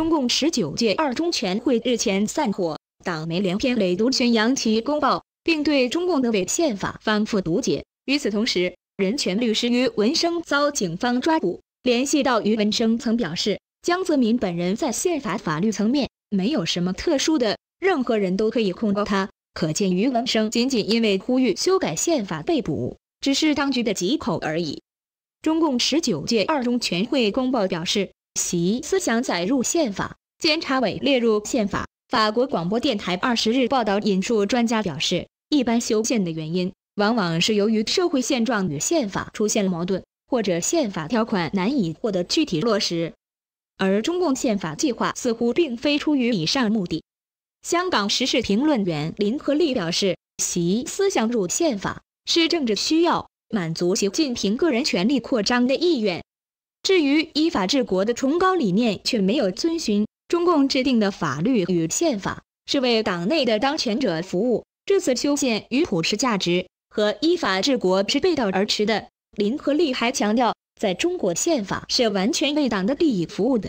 中共十九届二中全会日前散伙，党媒连篇累牍宣扬其公报，并对中共的伪宪法反复读解。与此同时，人权律师于文生遭警方抓捕。联系到于文生曾表示，江泽民本人在宪法法律层面没有什么特殊的，任何人都可以控告他。可见，于文生仅仅因为呼吁修改宪法被捕，只是当局的借口而已。中共十九届二中全会公报表示。习思想载入宪法，监察委列入宪法。法国广播电台二十日报道，引述专家表示，一般修宪的原因往往是由于社会现状与宪法出现了矛盾，或者宪法条款难以获得具体落实。而中共宪法计划似乎并非出于以上目的。香港时事评论员林和利表示，习思想入宪法是政治需要，满足习近平个人权力扩张的意愿。至于依法治国的崇高理念，却没有遵循。中共制定的法律与宪法是为党内的当权者服务。这次修宪与普世价值和依法治国是背道而驰的。林和利还强调，在中国宪法是完全为党的利益服务的。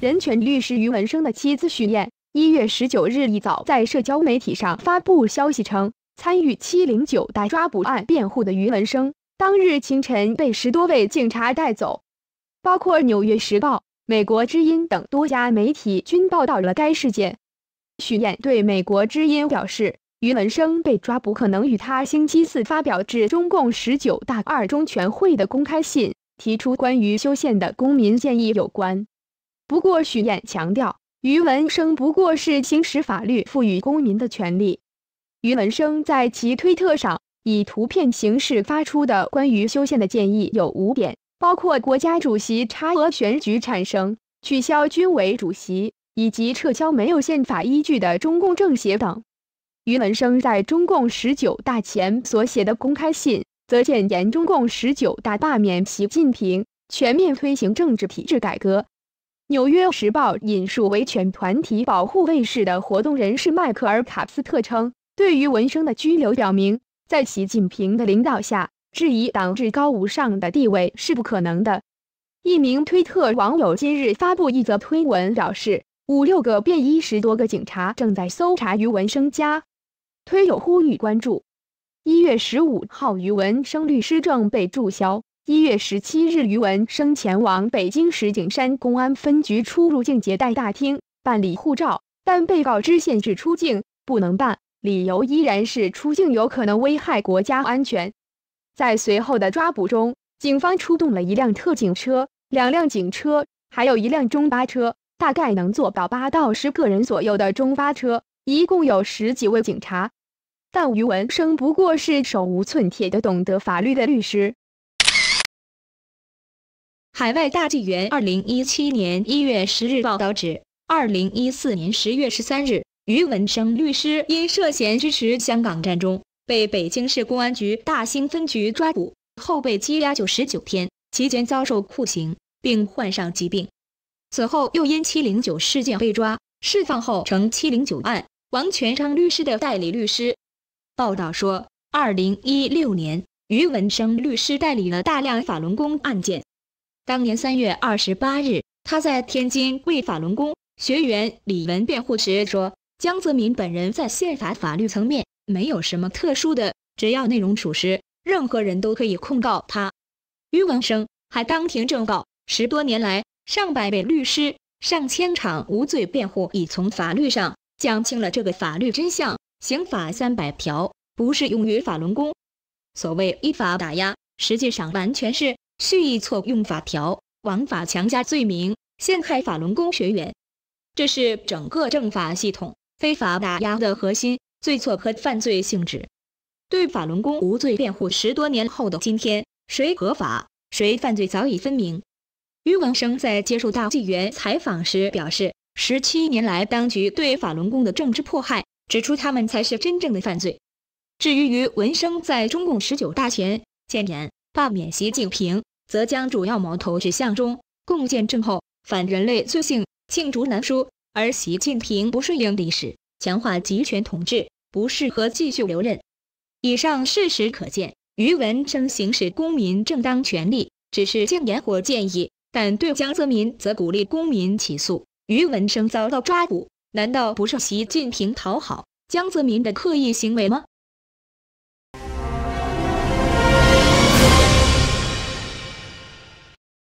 人权律师于文生的妻子许燕，一月十九日一早在社交媒体上发布消息称，参与七零九大抓捕案辩护的于文生。当日清晨被十多位警察带走，包括《纽约时报》《美国之音》等多家媒体均报道了该事件。许燕对《美国之音》表示，于文生被抓捕可能与他星期四发表致中共十九大二中全会的公开信，提出关于修宪的公民建议有关。不过，许燕强调，于文生不过是行使法律赋予公民的权利。于文生在其推特上。以图片形式发出的关于修宪的建议有五点，包括国家主席差额选举产生、取消军委主席，以及撤销没有宪法依据的中共政协等。于文生在中共十九大前所写的公开信，则建言中共十九大罢免习近平，全面推行政治体制改革。纽约时报引述维权团体保护卫士的活动人士迈克尔卡斯特称，对于文生的拘留表明。在习近平的领导下，质疑党至高无上的地位是不可能的。一名推特网友今日发布一则推文表示：“五六个便衣，十多个警察正在搜查于文生家。”推友呼吁关注。一月十五号，于文生律师证被注销。一月十七日，于文生前往北京石景山公安分局出入境接待大厅办理护照，但被告知限制出境，不能办。理由依然是出境有可能危害国家安全。在随后的抓捕中，警方出动了一辆特警车、两辆警车，还有一辆中巴车，大概能坐到八到十个人左右的中巴车，一共有十几位警察。但余文生不过是手无寸铁的懂得法律的律师。海外大纪元二零一七年一月十日报道指，二零一四年十月十三日。于文生律师因涉嫌支持香港战中，被北京市公安局大兴分局抓捕，后被羁押九十九天，期间遭受酷刑，并患上疾病。此后又因七零九事件被抓，释放后成七零九案。王全昌律师的代理律师报道说，二零一六年，于文生律师代理了大量法轮功案件。当年三月二十八日，他在天津为法轮功学员李文辩护时说。江泽民本人在宪法法律层面没有什么特殊的，只要内容属实，任何人都可以控告他。余文生还当庭证告，十多年来，上百位律师、上千场无罪辩护已从法律上讲清了这个法律真相。刑法三百条不适用于法轮功。所谓依法打压，实际上完全是蓄意错用法条、枉法强加罪名、陷害法轮功学员，这是整个政法系统。非法打压的核心罪错和犯罪性质，对法轮功无罪辩护十多年后的今天，谁合法谁犯罪早已分明。于文生在接受《大纪元》采访时表示，十七年来当局对法轮功的政治迫害，指出他们才是真正的犯罪。至于于文生在中共十九大前建言罢免习近平，则将主要矛头指向中共建政后反人类罪行罄竹难书。而习近平不顺应历史，强化集权统治，不适合继续留任。以上事实可见，余文生行使公民正当权利，只是建言或建议，但对江泽民则鼓励公民起诉。余文生遭到抓捕，难道不是习近平讨好江泽民的刻意行为吗？